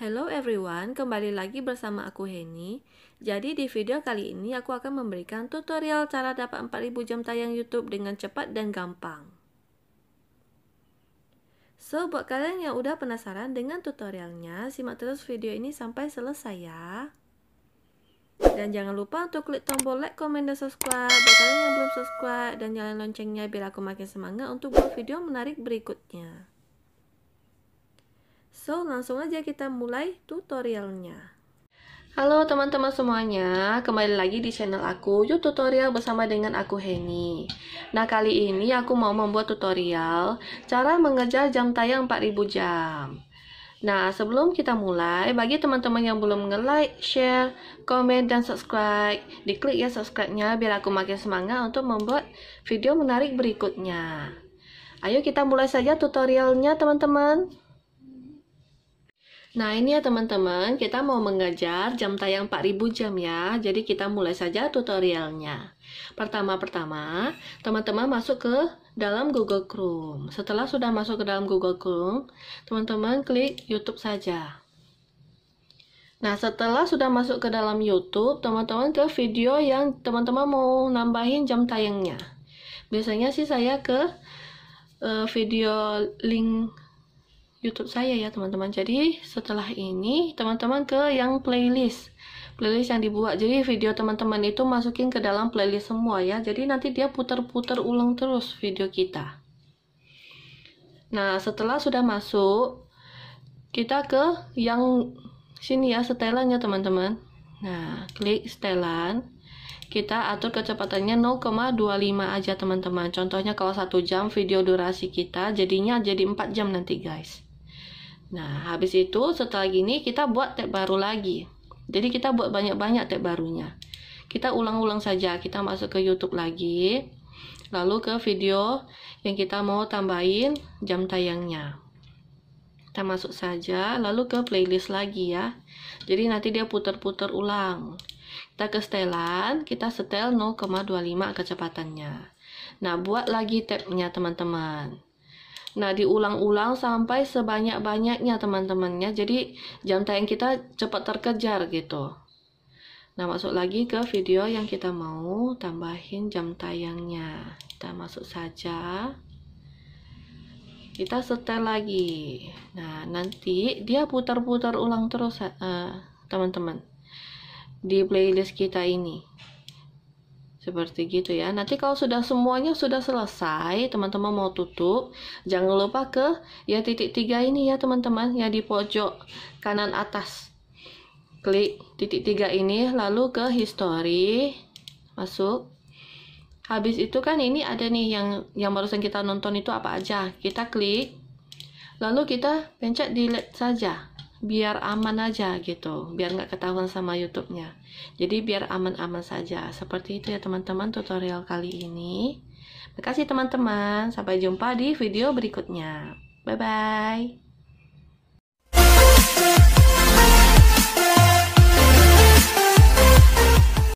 Hello everyone, kembali lagi bersama aku Henny. Jadi di video kali ini aku akan memberikan tutorial cara dapat 4000 jam tayang YouTube dengan cepat dan gampang. So, buat kalian yang udah penasaran dengan tutorialnya, simak terus video ini sampai selesai ya. Dan jangan lupa untuk klik tombol like, comment, dan subscribe buat kalian yang belum subscribe dan nyalain loncengnya biar aku makin semangat untuk buat video menarik berikutnya. So, langsung aja kita mulai tutorialnya. Halo teman-teman semuanya, kembali lagi di channel aku Yuk Tutorial bersama dengan aku Henny. Nah kali ini aku mau membuat tutorial cara mengejar jam tayang 4000 jam Nah sebelum kita mulai, bagi teman-teman yang belum nge-like, share, komen, dan subscribe Diklik ya subscribe-nya biar aku makin semangat untuk membuat video menarik berikutnya Ayo kita mulai saja tutorialnya teman-teman Nah ini ya teman-teman, kita mau mengajar jam tayang 4000 jam ya, jadi kita mulai saja tutorialnya. Pertama-pertama, teman-teman masuk ke dalam Google Chrome. Setelah sudah masuk ke dalam Google Chrome, teman-teman klik YouTube saja. Nah setelah sudah masuk ke dalam YouTube, teman-teman ke video yang teman-teman mau nambahin jam tayangnya. Biasanya sih saya ke uh, video link YouTube saya ya teman-teman. Jadi setelah ini teman-teman ke yang playlist playlist yang dibuat jadi video teman-teman itu masukin ke dalam playlist semua ya jadi nanti dia putar-putar ulang terus video kita nah setelah sudah masuk kita ke yang sini ya setelannya teman-teman nah klik setelan kita atur kecepatannya 0,25 aja teman-teman contohnya kalau satu jam video durasi kita jadinya jadi 4 jam nanti guys Nah, habis itu setelah gini kita buat tab baru lagi. Jadi kita buat banyak-banyak tab barunya. Kita ulang-ulang saja, kita masuk ke YouTube lagi, lalu ke video yang kita mau tambahin jam tayangnya. Kita masuk saja, lalu ke playlist lagi ya. Jadi nanti dia putar-putar ulang. Kita ke setelan, kita setel 0,25 kecepatannya. Nah, buat lagi tabnya teman-teman. Nah, diulang-ulang sampai sebanyak-banyaknya teman-temannya. Jadi, jam tayang kita cepat terkejar gitu. Nah, masuk lagi ke video yang kita mau tambahin jam tayangnya. Kita masuk saja. Kita setel lagi. Nah, nanti dia putar-putar ulang terus eh, teman-teman. Uh, di playlist kita ini. Seperti gitu ya. Nanti kalau sudah semuanya sudah selesai, teman-teman mau tutup, jangan lupa ke ya titik tiga ini ya teman-teman, ya di pojok kanan atas. Klik titik tiga ini, lalu ke history, masuk. Habis itu kan ini ada nih yang yang barusan kita nonton itu apa aja. Kita klik, lalu kita pencet delete saja biar aman aja gitu biar nggak ketahuan sama YouTube-nya jadi biar aman-aman saja seperti itu ya teman-teman tutorial kali ini terima kasih teman-teman sampai jumpa di video berikutnya bye bye